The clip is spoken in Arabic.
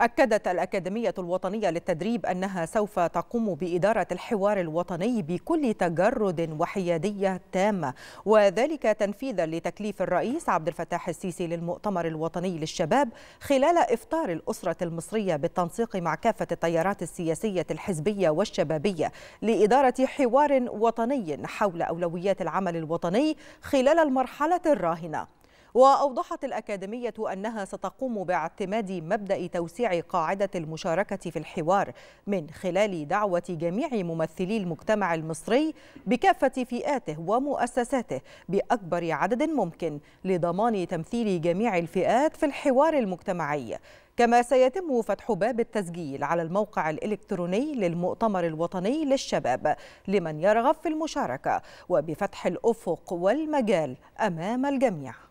أكدت الأكاديمية الوطنية للتدريب أنها سوف تقوم بإدارة الحوار الوطني بكل تجرد وحيادية تامة وذلك تنفيذا لتكليف الرئيس عبد الفتاح السيسي للمؤتمر الوطني للشباب خلال إفطار الأسرة المصرية بالتنسيق مع كافة التيارات السياسية الحزبية والشبابية لإدارة حوار وطني حول أولويات العمل الوطني خلال المرحلة الراهنة وأوضحت الأكاديمية أنها ستقوم باعتماد مبدأ توسيع قاعدة المشاركة في الحوار من خلال دعوة جميع ممثلي المجتمع المصري بكافة فئاته ومؤسساته بأكبر عدد ممكن لضمان تمثيل جميع الفئات في الحوار المجتمعي كما سيتم فتح باب التسجيل على الموقع الإلكتروني للمؤتمر الوطني للشباب لمن يرغب في المشاركة وبفتح الأفق والمجال أمام الجميع